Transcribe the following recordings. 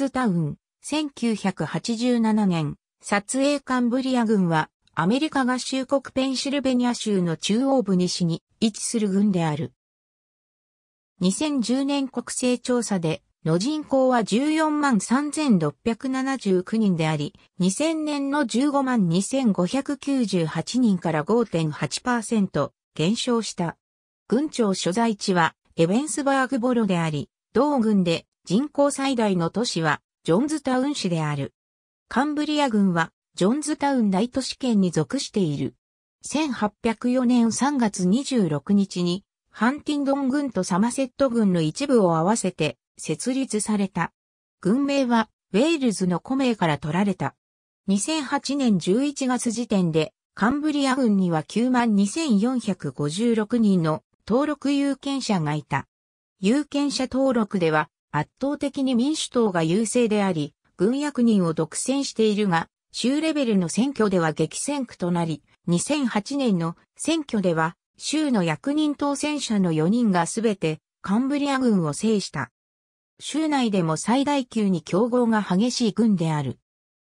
ズタウン、1987年、撮影カンブリア軍は、アメリカ合衆国ペンシルベニア州の中央部西に位置する軍である。2010年国勢調査で、の人口は14万3679人であり、2000年の15万2598人から5.8%減少した。軍庁所在地はエベンスバーグボロであり、同軍で人口最大の都市はジョンズタウン市である。カンブリア郡はジョンズタウン大都市圏に属している。1804年3月26日にハンティンドン郡とサマセット郡の一部を合わせて設立された。郡名はウェールズの古名から取られた。2008年11月時点でカンブリア郡には92,456人の登録有権者がいた。有権者登録では圧倒的に民主党が優勢であり、軍役人を独占しているが、州レベルの選挙では激戦区となり、2008年の選挙では、州の役人当選者の4人がすべてカンブリア軍を制した。州内でも最大級に競合が激しい軍である。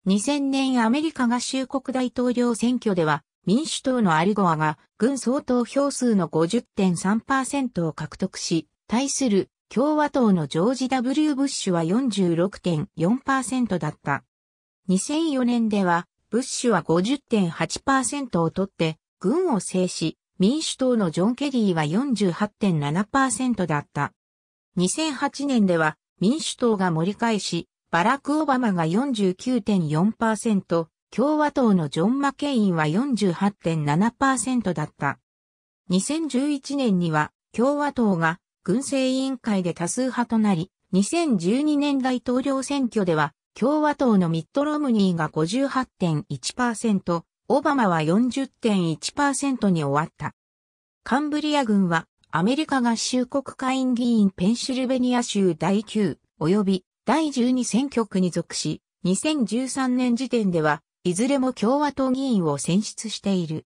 2000年アメリカ合衆国大統領選挙では、民主党のアルゴアが軍総投票数の50.3%を獲得し、対する共和党のジョージ・ W・ ブッシュは46.4%だった。2004年では、ブッシュは50.8%を取って、軍を制し、民主党のジョン・ケリーは48.7%だった。2008年では、民主党が盛り返し、バラク・オバマが49.4%、共和党のジョン・マケインは48.7%だった。2011年には、共和党が軍政委員会で多数派となり、2012年大統領選挙では、共和党のミッドロムニーが58.1%、オバマは40.1%に終わった。カンブリア軍は、アメリカ合衆国会議員ペンシルベニア州第9及び第12選挙区に属し、2013年時点では、いずれも共和党議員を選出している。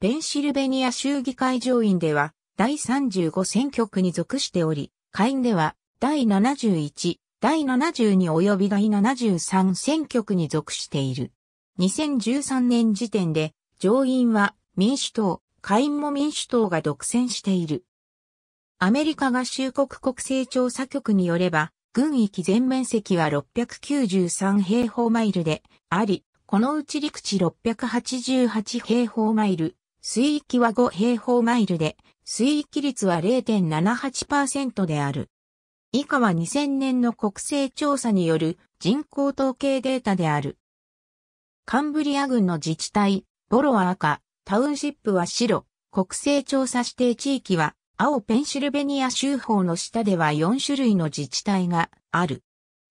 ペンシルベニア州議会上院では、第35選挙区に属しており、下院では第71、第72及び第73選挙区に属している。2013年時点で上院は民主党、下院も民主党が独占している。アメリカ合衆国国勢調査局によれば、軍域全面積は693平方マイルであり、このうち陸地688平方マイル、水域は5平方マイルで、水域率は0.78%である。以下は2000年の国勢調査による人口統計データである。カンブリア郡の自治体、ボロは赤、タウンシップは白、国勢調査指定地域は青ペンシルベニア州法の下では4種類の自治体がある。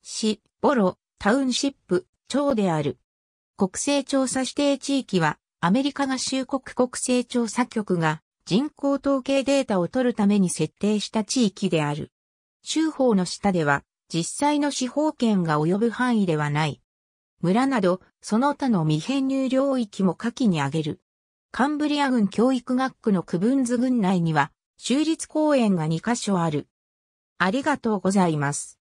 市、ボロ、タウンシップ、町である。国勢調査指定地域はアメリカ合衆国国勢調査局が人口統計データを取るために設定した地域である。州法の下では実際の司法権が及ぶ範囲ではない。村などその他の未編入領域も下記に挙げる。カンブリア軍教育学区の区分図群内には州立公園が2カ所ある。ありがとうございます。